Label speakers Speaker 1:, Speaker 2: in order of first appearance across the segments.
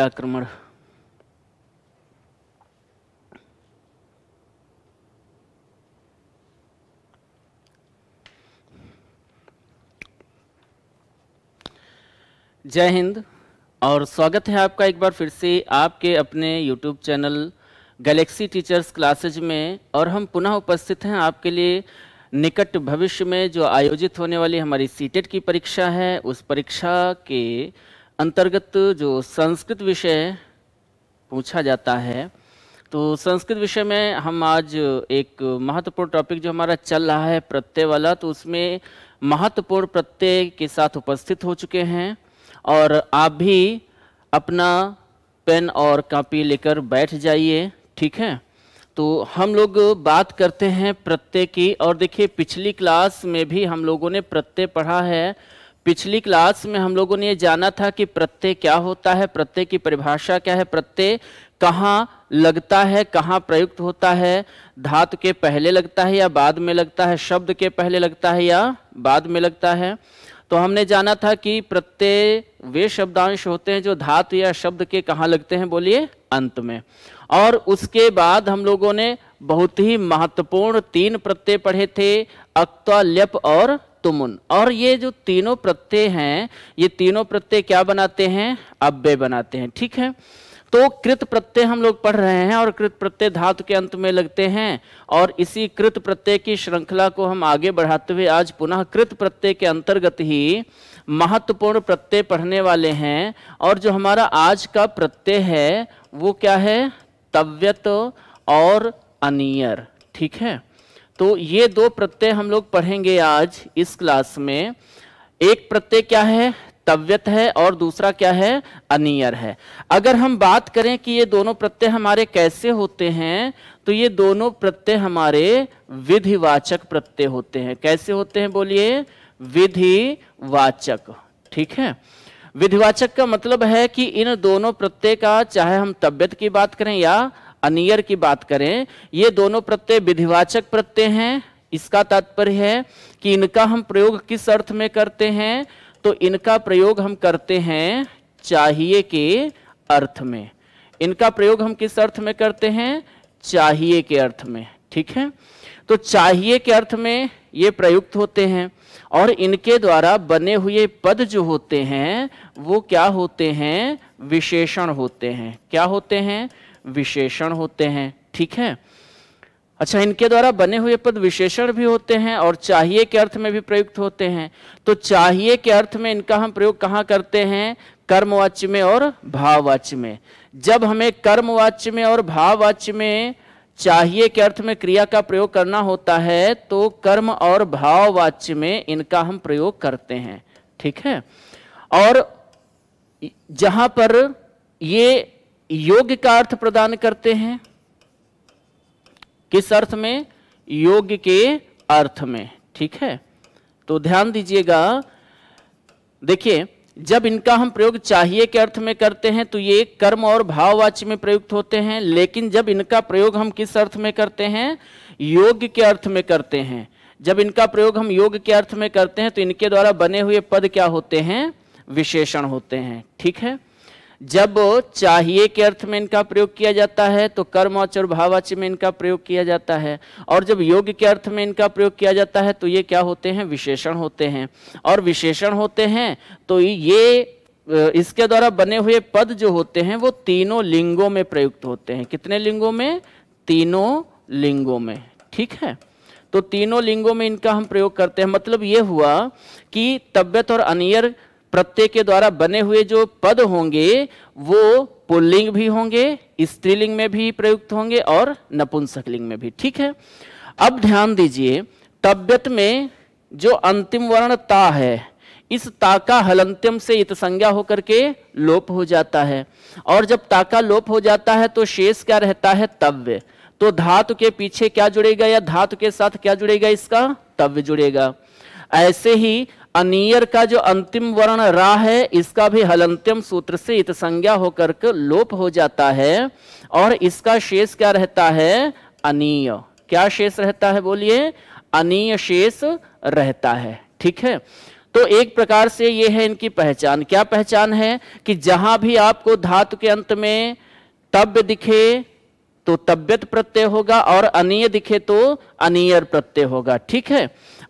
Speaker 1: आक्रमण जय हिंद और स्वागत है आपका एक बार फिर से आपके अपने YouTube channel Galaxy Teachers Classes में और हम पुनः उपस्थित हैं आपके लिए निकट भविष्य में जो आयोजित होने वाली हमारी सीटेट e की परीक्षा है उस परीक्षा के अंतर्गत जो संस्कृत विषय पूछा जाता है तो संस्कृत विषय में हम आज एक महत्वपूर्ण टॉपिक जो हमारा चल रहा है प्रत्यय वाला तो उसमें महत्वपूर्ण प्रत्यय के साथ उपस्थित हो चुके हैं और आप भी अपना पेन और कापी लेकर बैठ जाइए ठीक है तो हम लोग बात करते हैं प्रत्यय की और देखिए पिछली क्लास में भी हम लोगों ने प्रत्यय पढ़ा है पिछली क्लास में हम लोगों ने ये जाना था कि प्रत्यय क्या होता है प्रत्यय की परिभाषा क्या है प्रत्यय कहाँ लगता है कहाँ प्रयुक्त होता है धातु के पहले लगता है या बाद में लगता है शब्द के पहले लगता है या बाद में लगता है तो हमने जाना था कि प्रत्यय वे शब्दांश होते हैं जो धातु या शब्द के कहाँ लगते हैं बोलिए अंत में और उसके बाद हम लोगों ने बहुत ही महत्वपूर्ण तीन प्रत्यय पढ़े थे अक्ता लप और तुमुन और ये जो तीनों प्रत्यय हैं ये तीनों प्रत्यय क्या बनाते हैं अव्यय बनाते हैं ठीक है तो कृत प्रत्यय हम लोग पढ़ रहे हैं और कृत प्रत्यय धातु के अंत में लगते हैं और इसी कृत प्रत्यय की श्रृंखला को हम आगे बढ़ाते हुए आज पुनः कृत प्रत्यय के अंतर्गत ही महत्वपूर्ण प्रत्यय पढ़ने वाले हैं और जो हमारा आज का प्रत्यय है वो क्या है तव्यत और अनियर ठीक है तो ये दो प्रत्यय हम लोग पढ़ेंगे आज इस क्लास में एक प्रत्यय क्या है तव्यत है और दूसरा क्या है अनियर है अगर हम बात करें कि ये दोनों प्रत्यय हमारे कैसे होते हैं तो ये दोनों प्रत्यय हमारे विधिवाचक प्रत्यय होते हैं कैसे होते हैं बोलिए विधिवाचक ठीक है विधिवाचक का मतलब है कि इन दोनों प्रत्यय का चाहे हम तब्यत की बात करें या अनियर की बात करें ये दोनों प्रत्यय विधिवाचक प्रत्यय हैं इसका तात्पर्य है कि इनका हम प्रयोग किस अर्थ में करते हैं तो इनका प्रयोग हम करते हैं चाहिए के अर्थ में इनका प्रयोग हम किस अर्थ में करते हैं चाहिए के अर्थ में ठीक है तो चाहिए के अर्थ में ये प्रयुक्त होते हैं और इनके द्वारा बने हुए पद जो होते हैं वो क्या होते हैं विशेषण होते हैं क्या होते हैं विशेषण होते हैं ठीक है अच्छा इनके द्वारा बने हुए पद विशेषण भी होते हैं और चाहिए के अर्थ में भी प्रयुक्त होते हैं तो चाहिए के अर्थ में इनका हम प्रयोग कहाँ करते हैं कर्मवाच्य में और भाववाच्य में जब हमें कर्मवाच्य में और भाववाच्य में चाहिए के अर्थ में क्रिया का प्रयोग करना होता है तो कर्म और भाववाच्य में इनका हम प्रयोग करते हैं ठीक है और जहां पर ये योग्य का अर्थ प्रदान करते हैं किस अर्थ में योग्य के अर्थ में ठीक है तो ध्यान दीजिएगा देखिए जब इनका हम प्रयोग चाहिए के अर्थ में करते हैं तो ये कर्म और भाववाच्य में प्रयुक्त होते हैं लेकिन जब इनका प्रयोग हम किस अर्थ में करते हैं योग्य के अर्थ में करते हैं जब इनका प्रयोग हम योग के अर्थ में करते हैं तो इनके द्वारा बने हुए पद क्या होते हैं विशेषण होते हैं ठीक है जब चाहिए के अर्थ में इनका प्रयोग किया जाता है तो कर्म और भाववाच में इनका प्रयोग किया जाता है और जब योग के अर्थ में इनका प्रयोग किया जाता है तो ये क्या होते हैं विशेषण होते हैं और विशेषण होते हैं तो ये इसके द्वारा बने हुए पद जो होते हैं वो तीनों लिंगों में प्रयुक्त होते हैं कितने लिंगों में तीनों लिंगों में ठीक है तो तीनों लिंगों में इनका हम प्रयोग करते हैं मतलब ये हुआ कि तबियत और अनियर प्रत्यय के द्वारा बने हुए जो पद होंगे वो पुल्लिंग भी होंगे स्त्रीलिंग में भी प्रयुक्त होंगे और नपुंसकलिंग में भी ठीक है अब ध्यान दीजिए तब्यत में जो अंतिम वर्ण ता है इस ताका हलंत्यम से संज्ञा होकर के लोप हो जाता है और जब ताका लोप हो जाता है तो शेष क्या रहता है तव्य तो धातु के पीछे क्या जुड़ेगा या धातु के साथ क्या जुड़ेगा इसका तव्य जुड़ेगा ऐसे ही अनियर का जो अंतिम वर्ण रा है इसका भी हलंत्यम सूत्र से इत संज्ञा होकर के लोप हो जाता है और इसका शेष क्या रहता है अनिय क्या शेष रहता है बोलिए अनिय शेष रहता है ठीक है तो एक प्रकार से ये है इनकी पहचान क्या पहचान है कि जहां भी आपको धातु के अंत में तब्य दिखे तो तब्यत प्रत्यय होगा और अनिय दिखे तो अनियर प्रत्यय होगा ठीक है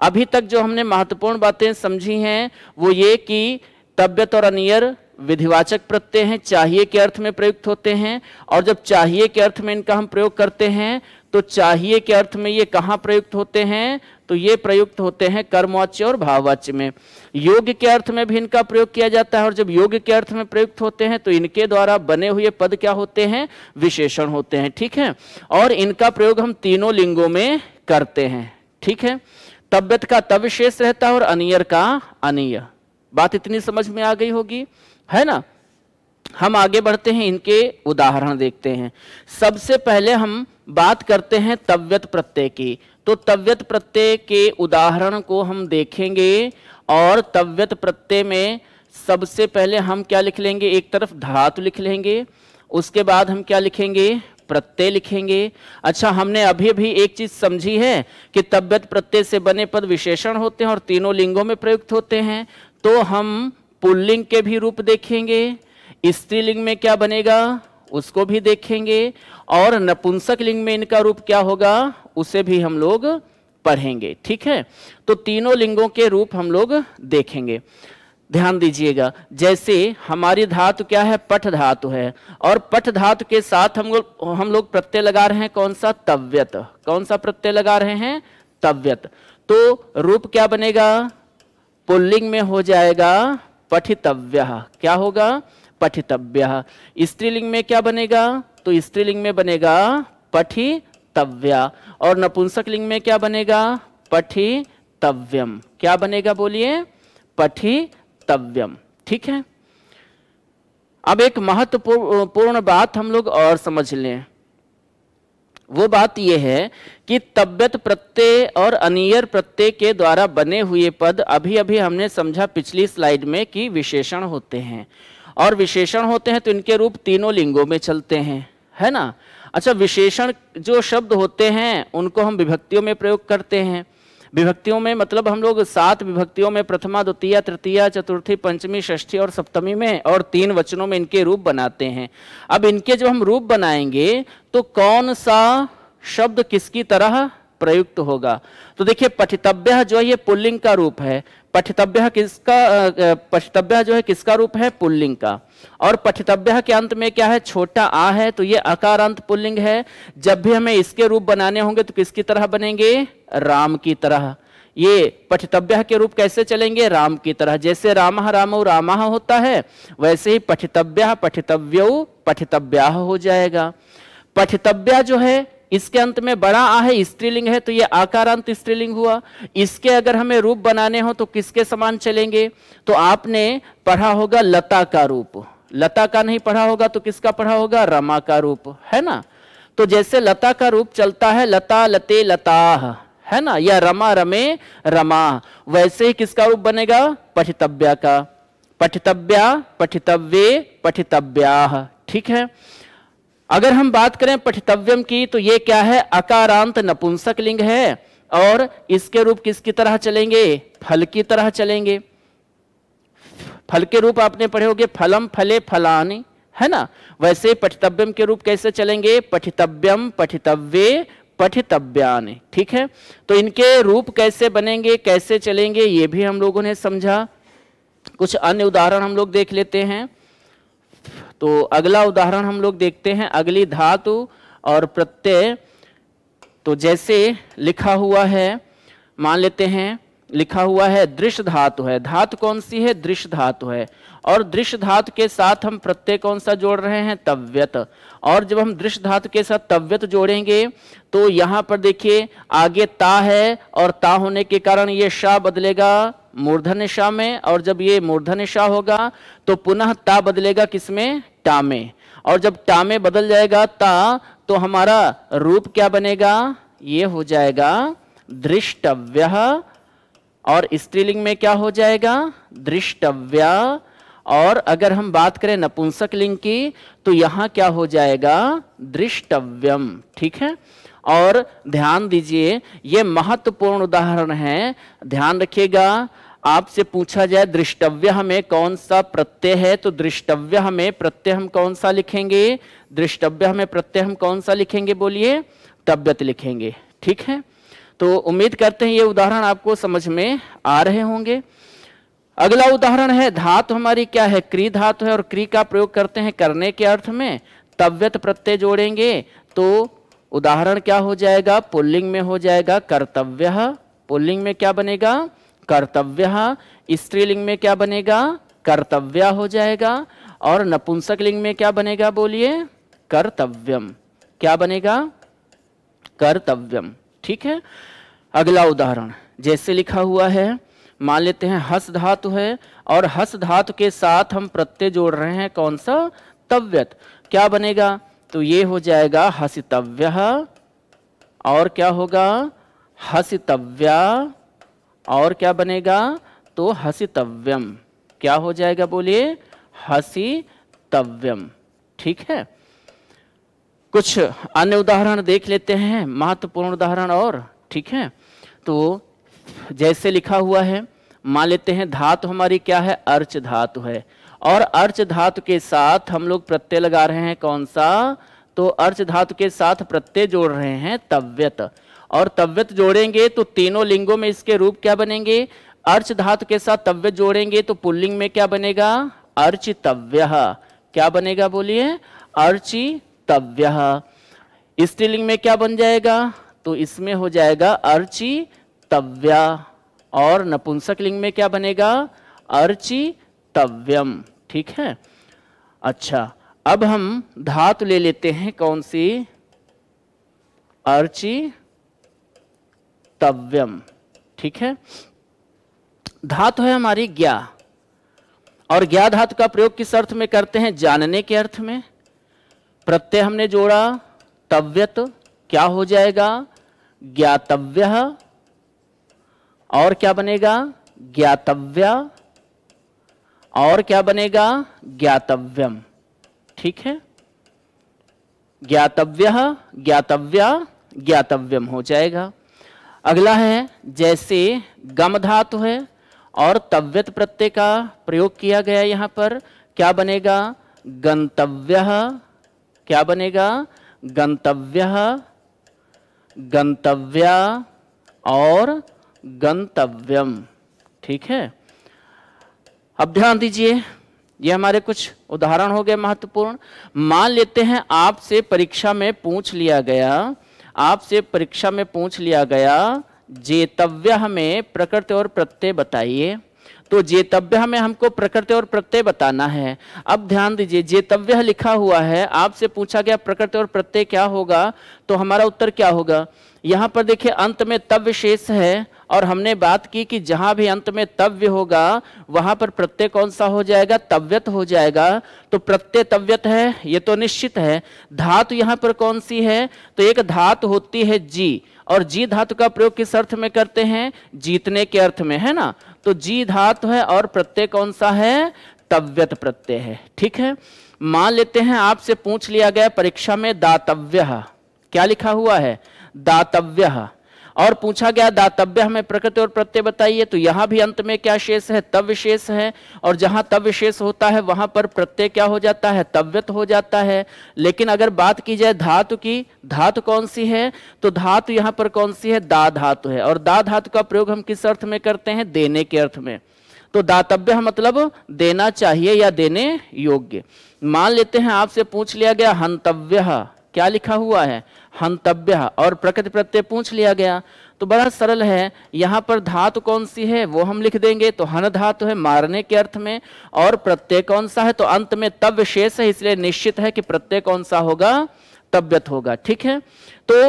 Speaker 1: अभी तक जो हमने महत्वपूर्ण बातें समझी हैं वो ये कि तब्यत और अनियर विधिवाचक प्रत्यय हैं चाहिए के अर्थ में प्रयुक्त होते हैं और जब चाहिए के अर्थ में इनका हम प्रयोग करते हैं तो चाहिए के अर्थ में ये कहाँ प्रयुक्त होते हैं तो ये प्रयुक्त होते हैं कर्मवाच्य और भाववाच्य में योग के अर्थ में भी इनका प्रयोग किया जाता है और जब योग के अर्थ में प्रयुक्त होते हैं तो इनके द्वारा बने हुए पद क्या होते हैं विशेषण होते हैं ठीक है और इनका प्रयोग हम तीनों लिंगों में करते हैं ठीक है तब्यत का तब शेष रहता है और अनियर का अनिय बात इतनी समझ में आ गई होगी है ना हम आगे बढ़ते हैं इनके उदाहरण देखते हैं सबसे पहले हम बात करते हैं तव्यत प्रत्यय की तो तव्यत प्रत्यय के उदाहरण को हम देखेंगे और तव्यत प्रत्यय में सबसे पहले हम क्या लिख लेंगे एक तरफ धातु लिख लेंगे उसके बाद हम क्या लिखेंगे प्रत्यय लिखेंगे अच्छा हमने अभी भी एक चीज समझी है कि तब्यत प्रत्यय से बने पद विशेषण होते हैं और तीनों लिंगों में प्रयुक्त होते हैं तो हम पुल्लिंग के भी रूप देखेंगे स्त्रीलिंग में क्या बनेगा उसको भी देखेंगे और नपुंसक लिंग में इनका रूप क्या होगा उसे भी हम लोग पढ़ेंगे ठीक है तो तीनों लिंगों के रूप हम लोग देखेंगे ध्यान दीजिएगा जैसे हमारी धातु क्या है पठ धातु है और पठ धातु के साथ हम लोग हम लोग प्रत्यय लगा रहे हैं कौन सा तव्यत कौन सा प्रत्यय लगा रहे हैं तव्यत तो रूप क्या बनेगा पुल्लिंग में हो जाएगा पठितव्य क्या होगा पठितव्य स्त्रीलिंग में क्या बनेगा तो स्त्रीलिंग में बनेगा पठितव्य और नपुंसक लिंग में क्या बनेगा पठितव्यम क्या बनेगा बोलिए पठितव्यम ठीक है अब एक महत्वपूर्ण बात हम लोग और समझ लें वो बात यह है कि तब्यत प्रत्यय और अनियर प्रत्यय के द्वारा बने हुए पद अभी अभी हमने समझा पिछली स्लाइड में कि विशेषण होते हैं और विशेषण होते हैं तो इनके रूप तीनों लिंगों में चलते हैं है ना अच्छा विशेषण जो शब्द होते हैं उनको हम विभक्तियों में प्रयोग करते हैं विभक्तियों में मतलब हम लोग सात विभक्तियों में प्रथमा द्वितीय तृतीय चतुर्थी पंचमी षष्ठी और सप्तमी में और तीन वचनों में इनके रूप बनाते हैं अब इनके जब हम रूप बनाएंगे तो कौन सा शब्द किसकी तरह प्रयुक्त होगा तो देखिए पठितव्य जो है ये पुल्लिंग का रूप है पठितव्य किसका पठितव्य जो है किसका रूप है पुल्लिंग का और पठितव्य के अंत में क्या है छोटा आ है तो ये अकार अंत पुल्लिंग है जब भी हमें इसके रूप बनाने होंगे तो किसकी तरह बनेंगे राम की तरह ये पठितव्य के रूप कैसे चलेंगे राम की तरह जैसे राम राम रामा होता है वैसे ही पठितव्य पठितव्यौ पठितव्या हो जाएगा पठितव्या जो है इसके अंत में बड़ा आ है स्त्रीलिंग है तो ये आकारांत स्त्रीलिंग हुआ इसके अगर हमें रूप बनाने हो तो किसके समान चलेंगे तो आपने पढ़ा होगा लता का रूप लता का नहीं पढ़ा होगा तो किसका पढ़ा होगा रमा का रूप है ना तो जैसे लता का रूप चलता है लता लते लता है ना या रमा रमे रमा वैसे ही किसका रूप बनेगा पठितव्या का पठितव्या पठितव्य पठितव्या ठीक है अगर हम बात करें पठितव्यम की तो ये क्या है अकारांत नपुंसक लिंग है और इसके रूप किसकी तरह चलेंगे फल की तरह चलेंगे फल के रूप आपने पढ़े होंगे फलम फले फलानी है ना वैसे पठितव्यम के रूप कैसे चलेंगे पठितव्यम पठितव्य पठितव्यान ठीक है तो इनके रूप कैसे बनेंगे कैसे चलेंगे ये भी हम लोगों ने समझा कुछ अन्य उदाहरण हम लोग देख लेते हैं तो अगला उदाहरण हम लोग देखते हैं अगली धातु और प्रत्यय तो जैसे लिखा हुआ है मान लेते हैं लिखा हुआ है दृश्य धातु है धातु कौन सी है दृश्य धातु है और दृश्य धातु के साथ हम प्रत्यय कौन सा जोड़ रहे हैं तव्यत और जब हम दृश्य धातु के साथ तव्यत जोड़ेंगे तो यहाँ पर देखिए आगे ता है और ता होने के कारण ये शाह बदलेगा मूर्धन्य शाह में और जब ये मूर्धन्य शाह होगा तो पुनः ता बदलेगा किसमें टामे और जब टा बदल जाएगा ता तो हमारा रूप क्या बनेगा ये हो जाएगा दृष्टव्य और स्त्रीलिंग में क्या हो जाएगा दृष्टव्य और अगर हम बात करें नपुंसक लिंग की तो यहां क्या हो जाएगा दृष्टव्यम ठीक है और ध्यान दीजिए ये महत्वपूर्ण उदाहरण है ध्यान रखिएगा आपसे पूछा जाए दृष्टव्य हमें कौन सा प्रत्यय है तो दृष्टव्य हमें प्रत्यय हम कौन सा लिखेंगे दृष्टव्य हमें प्रत्यय हम कौन सा लिखेंगे बोलिए तब्यत लिखेंगे ठीक है तो उम्मीद करते हैं ये उदाहरण आपको समझ में आ रहे होंगे अगला उदाहरण है धातु हमारी क्या है क्री धातु है और क्री का प्रयोग करते हैं करने के अर्थ में तव्यत प्रत्यय जोड़ेंगे तो उदाहरण क्या हो जाएगा पुल्लिंग में हो जाएगा कर्तव्य पुल्लिंग में क्या बनेगा कर्तव्य स्त्रीलिंग में क्या बनेगा कर्तव्य हो जाएगा और नपुंसक लिंग में क्या बनेगा बोलिए कर्तव्यम क्या बनेगा कर्तव्यम ठीक है अगला उदाहरण जैसे लिखा हुआ है मान लेते हैं हस धातु है और हस धातु के साथ हम प्रत्यय जोड़ रहे हैं कौन सा तव्यत क्या बनेगा तो ये हो जाएगा हसितव्य और क्या होगा हसितव्या और क्या बनेगा तो हसितव्यम क्या हो जाएगा बोलिए हसितव्यम ठीक है कुछ अन्य उदाहरण देख लेते हैं महत्वपूर्ण उदाहरण और ठीक है तो जैसे लिखा हुआ है मान लेते हैं धातु हमारी क्या है अर्च धातु है और अर्च धातु के साथ हम लोग प्रत्यय लगा रहे हैं कौन सा तो अर्च धातु के साथ प्रत्यय जोड़ रहे हैं तव्यत और तव्यत जोड़ेंगे तो तीनों लिंगों में इसके रूप क्या बनेंगे अर्च धातु के साथ तव्यत जोड़ेंगे तो पुल्लिंग में क्या बनेगा अर्चितव्य क्या बनेगा बोलिए तव्य स्त्रीलिंग में क्या बन जाएगा तो इसमें हो जाएगा तव्य और नपुंसक लिंग में क्या बनेगा तव्यम ठीक है अच्छा अब हम धातु ले लेते हैं कौन सी अर्ची तव्यम ठीक है धातु है हमारी ज्ञा और ज्ञा धातु का प्रयोग किस अर्थ में करते हैं जानने के अर्थ में प्रत्यय हमने जोड़ा तव्यत क्या हो जाएगा ज्ञातव्य और क्या बनेगा ज्ञातव्य और क्या बनेगा ज्ञातव्यम ठीक है ज्ञातव्य ज्ञातव्या ज्ञातव्यम हो जाएगा अगला है जैसे गम धातु है और तव्यत प्रत्यय का प्रयोग किया गया यहाँ पर क्या बनेगा गंतव्य क्या बनेगा गंतव्य गंतव्य और गंतव्यम ठीक है अब ध्यान दीजिए ये हमारे कुछ उदाहरण हो गए महत्वपूर्ण मान लेते हैं आपसे परीक्षा में पूछ लिया गया आपसे परीक्षा में पूछ लिया गया जेतव्य में प्रकृति और प्रत्यय बताइए तो जेतव्य में हमको प्रकृति और प्रत्यय बताना है अब ध्यान दीजिए जेतव्य लिखा हुआ है आपसे पूछा गया प्रकृति और प्रत्यय क्या होगा तो हमारा उत्तर क्या होगा यहाँ पर देखिए अंत में तव्य शेष है और हमने बात की कि जहां भी अंत में तव्य होगा वहां पर प्रत्यय कौन सा हो जाएगा तव्यत हो जाएगा तो प्रत्यय तव्यत है ये तो निश्चित है धातु यहां पर कौन सी है तो एक धातु होती है जी और जी धातु का प्रयोग किस अर्थ में करते हैं जीतने के अर्थ में है ना तो जी धातु है और प्रत्यय कौन सा है तव्यत प्रत्यय है ठीक है मान लेते हैं आपसे पूछ लिया गया परीक्षा में दातव्य क्या लिखा हुआ है दातव्य और पूछा गया दातव्य हमें प्रकृति और प्रत्यय बताइए तो यहाँ भी अंत में क्या शेष है तव शेष है और जहां तव शेष होता है वहां पर प्रत्यय क्या हो जाता है तव्यत हो जाता है लेकिन अगर बात की जाए धातु की धातु कौन सी है तो धातु यहाँ पर कौन सी है दा धातु है और दा धातु का प्रयोग हम किस अर्थ में करते हैं देने के अर्थ में तो दातव्य मतलब देना चाहिए या देने योग्य मान लेते हैं आपसे पूछ लिया गया हंतव्य क्या लिखा हुआ है हंतव्य और प्रकृति प्रत्यय पूछ लिया गया तो बड़ा सरल है यहाँ पर धातु कौन सी है वो हम लिख देंगे तो हन धातु है मारने के अर्थ में और प्रत्यय कौन सा है तो अंत में तव्य शेष है इसलिए निश्चित है कि प्रत्यय कौन सा होगा तब्यत होगा ठीक है तो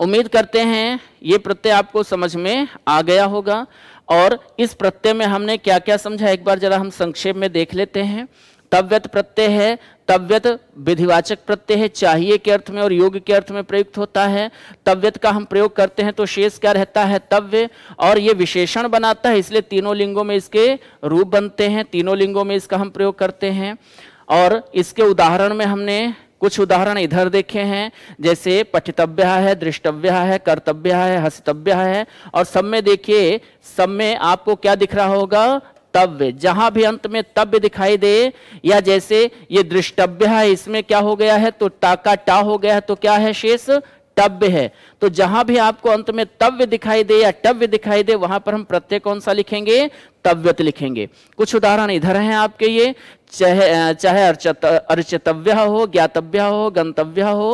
Speaker 1: उम्मीद करते हैं ये प्रत्यय आपको समझ में आ गया होगा और इस प्रत्यय में हमने क्या क्या समझा एक बार जरा हम संक्षेप में देख लेते हैं तव्यत प्रत्यय है तव्यत विधिवाचक प्रत्यय है चाहिए के अर्थ में और योग के अर्थ में प्रयुक्त होता है तव्यत का हम प्रयोग करते हैं तो शेष क्या रहता है तव्य और ये विशेषण बनाता है इसलिए तीनों लिंगों में इसके रूप बनते हैं तीनों लिंगों में इसका हम प्रयोग करते हैं और इसके उदाहरण में हमने कुछ उदाहरण इधर देखे हैं जैसे पठितव्य है दृष्टव्य है कर्तव्य है हसितव्य है और सब में देखिए सब में आपको क्या दिख रहा होगा तव्य जहां भी अंत में तव्य दिखाई दे या जैसे ये दृष्टव्य है इसमें क्या हो गया है तो टाका टा हो गया है तो क्या है शेष टव्य है तो जहां भी आपको अंत में तव्य दिखाई दे या टव्य दिखाई दे वहां पर हम प्रत्यय कौन सा लिखेंगे तव्यत लिखेंगे कुछ उदाहरण इधर हैं आपके ये चाहे चाहे अर्चत अर्चितव्य हो ज्ञातव्य हो गंतव्य हो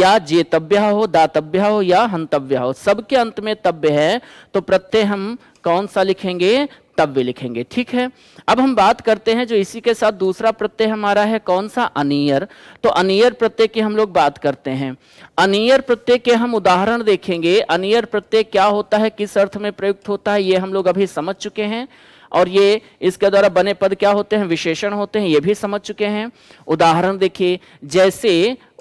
Speaker 1: या जेतव्य हो दातव्य हो या हंतव्य हो सबके अंत में तव्य है तो प्रत्यय हम कौन सा लिखेंगे तब भी लिखेंगे ठीक है अब हम बात करते हैं जो इसी के साथ दूसरा प्रत्यय हमारा है कौन सा अनियर तो अनियर प्रत्यय की हम लोग बात करते हैं अनियर प्रत्यय के हम उदाहरण देखेंगे अनियर प्रत्यय क्या होता है किस अर्थ में प्रयुक्त होता है ये हम लोग अभी समझ चुके हैं और ये इसके द्वारा बने पद क्या होते हैं विशेषण होते हैं ये भी समझ चुके हैं उदाहरण देखिए जैसे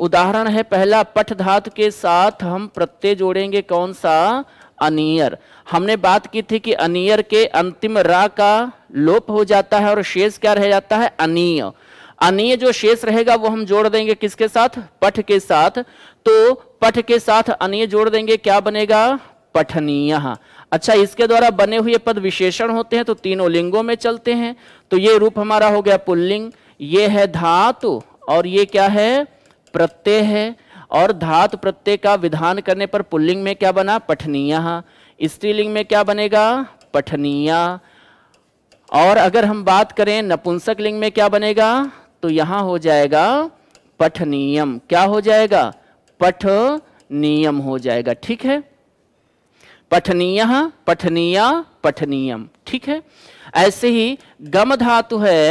Speaker 1: उदाहरण है पहला पठ धातु के साथ हम प्रत्यय जोड़ेंगे कौन सा अनियर हमने बात की थी कि अनियर के अंतिम रा का लोप हो जाता है और शेष क्या रह जाता है अनिय अनिय जो शेष रहेगा वो हम जोड़ देंगे किसके साथ पठ के साथ तो पठ के साथ अनिय जोड़ देंगे क्या बनेगा पठनीय अच्छा इसके द्वारा बने हुए पद विशेषण होते हैं तो तीनों लिंगों में चलते हैं तो ये रूप हमारा हो गया पुल्लिंग ये है धातु और ये क्या है प्रत्यय है और धातु प्रत्यय का विधान करने पर पुल्लिंग में क्या बना पठनीय स्त्रीलिंग में क्या बनेगा पठनीय और अगर हम बात करें नपुंसक लिंग में क्या बनेगा तो यहां हो जाएगा पठनीयम क्या हो जाएगा पठ नियम हो जाएगा ठीक है पठनीय पठनीय पठनीयम ठीक है ऐसे ही गम धातु है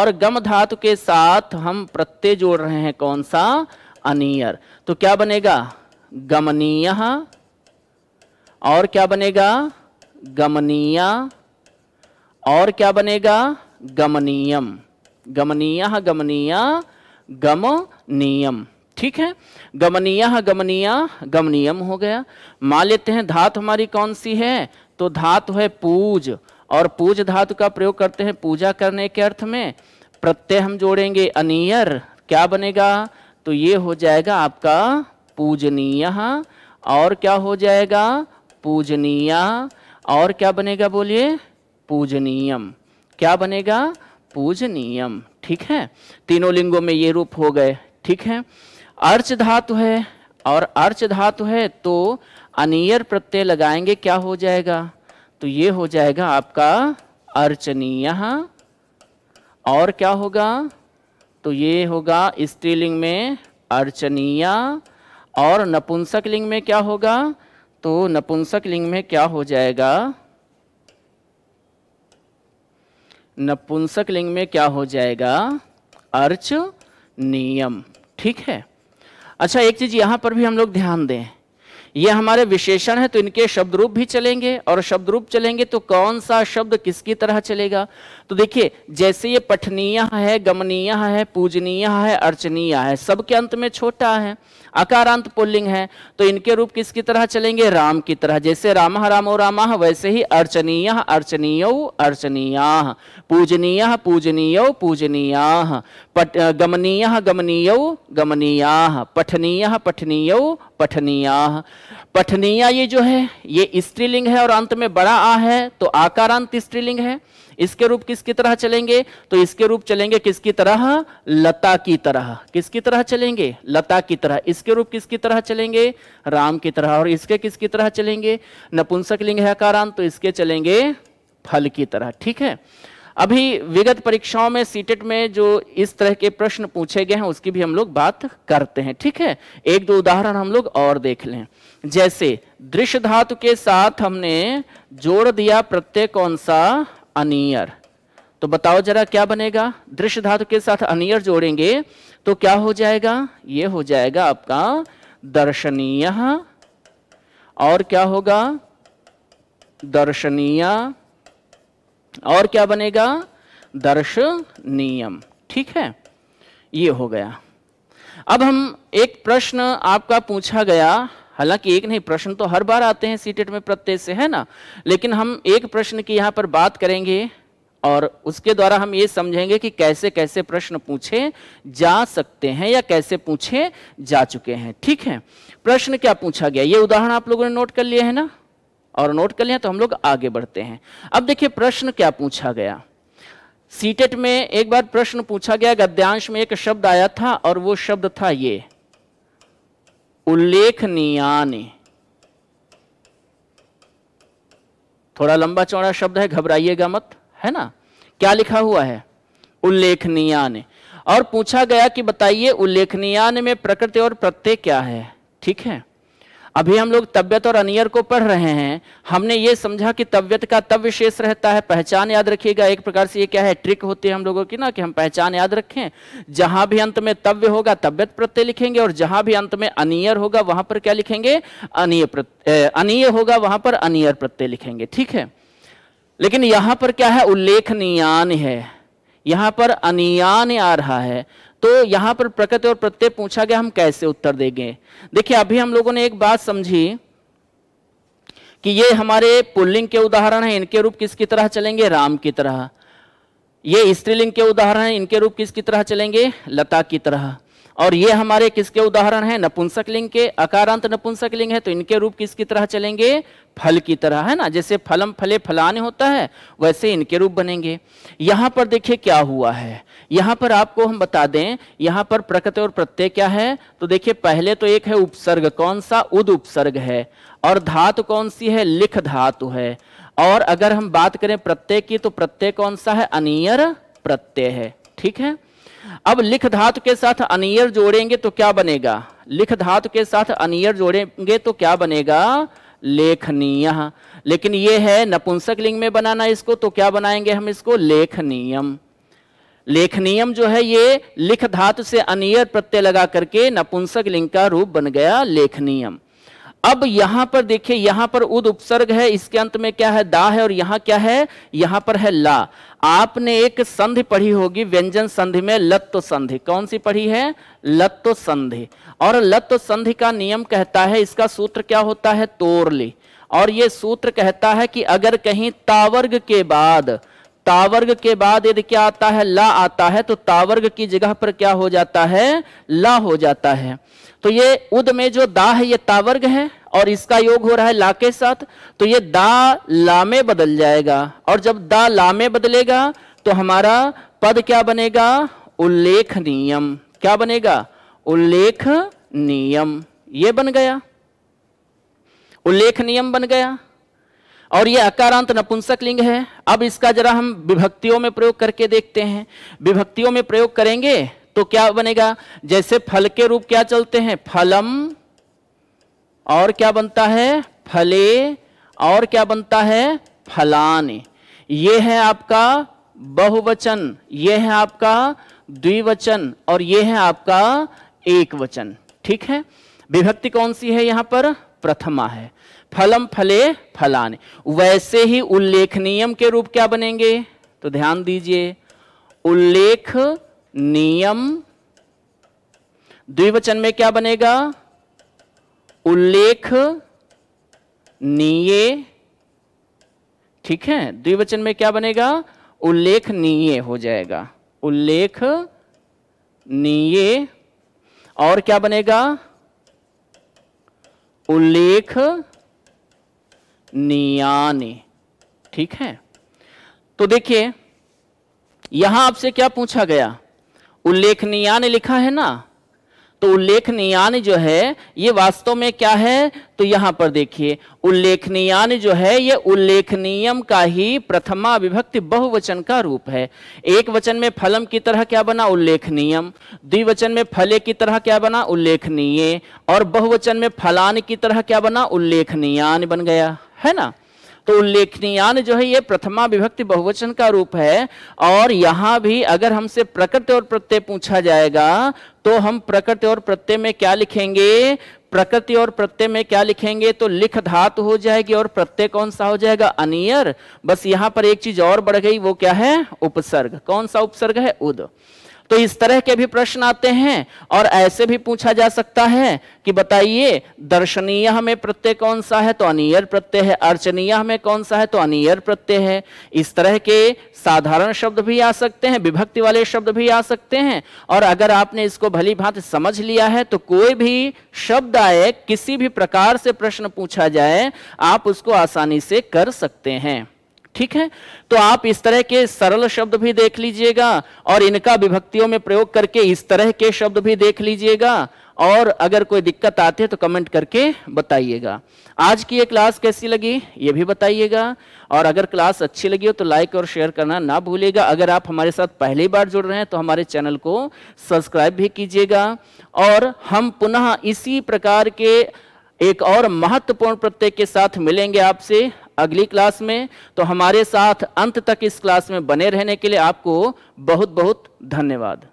Speaker 1: और गम धातु के साथ हम प्रत्यय जोड़ रहे हैं कौन सा अनियर तो क्या बनेगा गमनीय और क्या बनेगा गमनीय और क्या बनेगा गमनीयम गमनीय गमनीय गमनीयम ठीक है गमनीय गमनीय गमनीयम हो गया मान लेते हैं धातु हमारी कौन सी है तो धातु है पूज और पूज धातु का प्रयोग करते हैं पूजा करने के अर्थ में प्रत्यय हम जोड़ेंगे अनियर क्या बनेगा तो ये हो जाएगा आपका पूजनीय और क्या हो जाएगा पूजनीय और क्या बनेगा बोलिए पूजनीयम क्या बनेगा पूजनीयम ठीक है तीनों लिंगों में ये रूप हो गए ठीक है अर्च धातु है और अर्च धातु है तो अनियर प्रत्यय लगाएंगे क्या हो जाएगा तो ये हो जाएगा आपका अर्चनीय और क्या होगा तो ये होगा स्त्रीलिंग में अर्चनिया और नपुंसक लिंग में क्या होगा तो नपुंसक लिंग में क्या हो जाएगा नपुंसक लिंग में क्या हो जाएगा अर्च नियम ठीक है अच्छा एक चीज यहां पर भी हम लोग ध्यान दें ये हमारे विशेषण है तो इनके शब्द रूप भी चलेंगे और शब्द रूप चलेंगे तो कौन सा शब्द किसकी तरह चलेगा तो देखिए जैसे ये पठनीय है गमनीय है पूजनीय है अर्चनीय है सबके अंत में छोटा है अकारांत पुल्लिंग है तो इनके रूप किसकी तरह चलेंगे राम की तरह जैसे राम रामो रामा वैसे ही अर्चनीय अर्चनीय अर्चनीय पूजनीय पूजनीय पूजनीय पट गमनीय गमनीय गमनीय पठनीय पठनीय पठनिया पठनिया ये जो है ये स्त्रीलिंग है और अंत में बड़ा आ है तो आकारांत स्त्रीलिंग है इसके रूप किसकी तरह चलेंगे तो इसके रूप चलेंगे किसकी तरह लता की तरह किसकी तरह चलेंगे लता की तरह इसके रूप किसकी तरह चलेंगे राम की तरह और इसके किसकी तरह चलेंगे नपुंसक लिंग है आकारांत तो इसके चलेंगे फल की तरह ठीक है अभी विगत परीक्षाओं में सीटेट e में जो इस तरह के प्रश्न पूछे गए हैं उसकी भी हम लोग बात करते हैं ठीक है एक दो उदाहरण हम लोग और देख लें जैसे दृश्य धातु के साथ हमने जोड़ दिया प्रत्यय कौन सा अनियर तो बताओ जरा क्या बनेगा दृश्य धातु के साथ अनियर जोड़ेंगे तो क्या हो जाएगा ये हो जाएगा आपका दर्शनीय और क्या होगा दर्शनीय और क्या बनेगा दर्श नियम ठीक है ये हो गया अब हम एक प्रश्न आपका पूछा गया हालांकि एक नहीं प्रश्न तो हर बार आते हैं सीटेट में प्रत्यय से है ना लेकिन हम एक प्रश्न की यहां पर बात करेंगे और उसके द्वारा हम ये समझेंगे कि कैसे कैसे प्रश्न पूछे जा सकते हैं या कैसे पूछे जा चुके हैं ठीक है प्रश्न क्या पूछा गया ये उदाहरण आप लोगों ने नोट कर लिए है ना और नोट कर लिया तो हम लोग आगे बढ़ते हैं अब देखिए प्रश्न क्या पूछा गया सीटेट में एक बार प्रश्न पूछा गया गद्यांश में एक शब्द आया था और वो शब्द था ये उल्लेखनीयानि थोड़ा लंबा चौड़ा शब्द है घबराइएगा मत है ना क्या लिखा हुआ है उल्लेखनीयान और पूछा गया कि बताइए उल्लेखनीयान में प्रकृति और प्रत्यय क्या है ठीक है अभी हम लोग तबियत और अनियर को पढ़ रहे हैं हमने ये समझा कि तबियत का तब विशेष रहता है पहचान याद रखिएगा एक प्रकार से ये क्या है ट्रिक होती है हम लोगों की ना कि हम पहचान याद रखें जहां भी अंत में तव्य होगा तबियत प्रत्यय लिखेंगे और जहां भी अंत में अनियर होगा वहां पर क्या लिखेंगे अनिय अनिय होगा वहां पर अनियर प्रत्यय लिखेंगे ठीक है लेकिन यहां पर क्या है उल्लेखनीयान है यहां पर अनियान आ रहा है तो यहां पर प्रकृति और प्रत्यय पूछा गया हम कैसे उत्तर देंगे देखिए अभी हम लोगों ने एक बात समझी कि ये हमारे पुल्लिंग के उदाहरण है इनके रूप किसकी तरह चलेंगे राम की तरह ये स्त्रीलिंग के उदाहरण है इनके रूप किसकी तरह चलेंगे लता की तरह और ये हमारे किसके उदाहरण है नपुंसक लिंग के अकारांत नपुंसक लिंग है तो इनके रूप किसकी तरह चलेंगे फल की तरह है ना जैसे फलम फले फलाने होता है वैसे इनके रूप बनेंगे यहां पर देखिए क्या हुआ है यहाँ पर आपको हम बता दें यहाँ पर प्रकृति और प्रत्यय क्या है तो देखिए पहले तो एक है उपसर्ग कौन सा उद उपसर्ग है और धातु कौन सी है लिख धातु है और अगर हम बात करें प्रत्यय की तो प्रत्यय कौन सा है अनियर प्रत्यय है ठीक है अब लिख धातु के साथ अनियर जोड़ेंगे तो क्या बनेगा लिख धातु के साथ अनियर जोड़ेंगे तो क्या बनेगा लेखनीय लेकिन ये है नपुंसक लिंग में बनाना इसको तो क्या बनाएंगे हम इसको लेखनीयम लेखनीयम जो है ये लिख धातु से अनियर प्रत्यय लगा करके नपुंसक लिंग का रूप बन गया लेखनीयम अब यहां पर देखिए यहां पर उद उपसर्ग है इसके अंत में क्या है दा है और यहां क्या है यहां पर है ला आपने एक संधि पढ़ी होगी व्यंजन संधि में लत्व संधि कौन सी पढ़ी है लत्व संधि और लत्व संधि का नियम कहता है इसका सूत्र क्या होता है तोरली और ये सूत्र कहता है कि अगर कहीं तावर्ग के बाद तावर्ग के बाद यदि क्या आता है ला आता है तो तावर्ग की जगह पर क्या हो जाता है ला हो जाता है तो ये उद में जो दा है ये तावर्ग है और इसका योग हो रहा है ला के साथ तो ये दा ला में बदल जाएगा और जब दा ला में बदलेगा तो हमारा पद क्या बनेगा उल्लेख नियम क्या बनेगा उल्लेख नियम ये बन गया उल्लेख नियम बन गया और ये अकारांत नपुंसक लिंग है अब इसका जरा हम विभक्तियों में प्रयोग करके देखते हैं विभक्तियों में प्रयोग करेंगे तो क्या बनेगा जैसे फल के रूप क्या चलते हैं फलम और क्या बनता है फले और क्या बनता है फलान ये है आपका बहुवचन ये है आपका द्विवचन और ये है आपका एक वचन ठीक है विभक्ति कौन सी है यहां पर प्रथमा है फलम फले फलाने वैसे ही उल्लेखनीयम के रूप क्या बनेंगे तो ध्यान दीजिए उल्लेख नियम द्विवचन में क्या बनेगा उल्लेख नीय ठीक है द्विवचन में क्या बनेगा उल्लेखनीय हो जाएगा उल्लेख नीय और क्या बनेगा उल्लेख नियाने ठीक है तो देखिए यहां आपसे क्या पूछा गया उल्लेखनीयान ने लिखा है ना तो उल्लेखनीयान जो है ये वास्तव में क्या है तो यहां पर देखिए उल्लेखनीयान जो है ये उल्लेखनीयम का ही प्रथमा विभक्ति बहुवचन का रूप है एक वचन में फलम की तरह क्या बना उल्लेखनीयम द्विवचन में फले की तरह क्या बना उल्लेखनीय और बहुवचन में फलान की तरह क्या बना उल्लेखनीयान बन गया है ना तो उल्लेखनीयान जो है ये प्रथमा विभक्ति बहुवचन का रूप है और यहां भी अगर हमसे प्रकृत और प्रत्यय पूछा जाएगा तो हम प्रकृति और प्रत्यय में क्या लिखेंगे प्रकृति और प्रत्यय में क्या लिखेंगे तो लिख धातु हो जाएगी और प्रत्यय कौन सा हो जाएगा अनियर बस यहां पर एक चीज और बढ़ गई वो क्या है उपसर्ग कौन सा उपसर्ग है उद तो इस तरह के भी प्रश्न आते हैं और ऐसे भी पूछा जा सकता है कि बताइए दर्शनीय हमें प्रत्यय कौन सा है तो अनियर प्रत्यय है अर्चनीय हमें कौन सा है तो अनियर प्रत्यय है इस तरह के साधारण शब्द भी आ सकते हैं विभक्ति वाले शब्द भी आ सकते हैं और अगर आपने इसको भली भांति समझ लिया है तो कोई भी शब्द आए किसी भी प्रकार से प्रश्न पूछा जाए आप उसको आसानी से कर सकते हैं ठीक है तो आप इस तरह के सरल शब्द भी देख लीजिएगा और इनका विभक्तियों में प्रयोग करके इस तरह के शब्द भी देख लीजिएगा और अगर कोई दिक्कत आती है तो कमेंट करके बताइएगा आज की ये क्लास कैसी लगी ये भी बताइएगा और अगर क्लास अच्छी लगी हो तो लाइक और शेयर करना ना भूलिएगा अगर आप हमारे साथ पहली बार जुड़ रहे हैं तो हमारे चैनल को सब्सक्राइब भी कीजिएगा और हम पुनः इसी प्रकार के एक और महत्वपूर्ण प्रत्यय के साथ मिलेंगे आपसे अगली क्लास में तो हमारे साथ अंत तक इस क्लास में बने रहने के लिए आपको बहुत बहुत धन्यवाद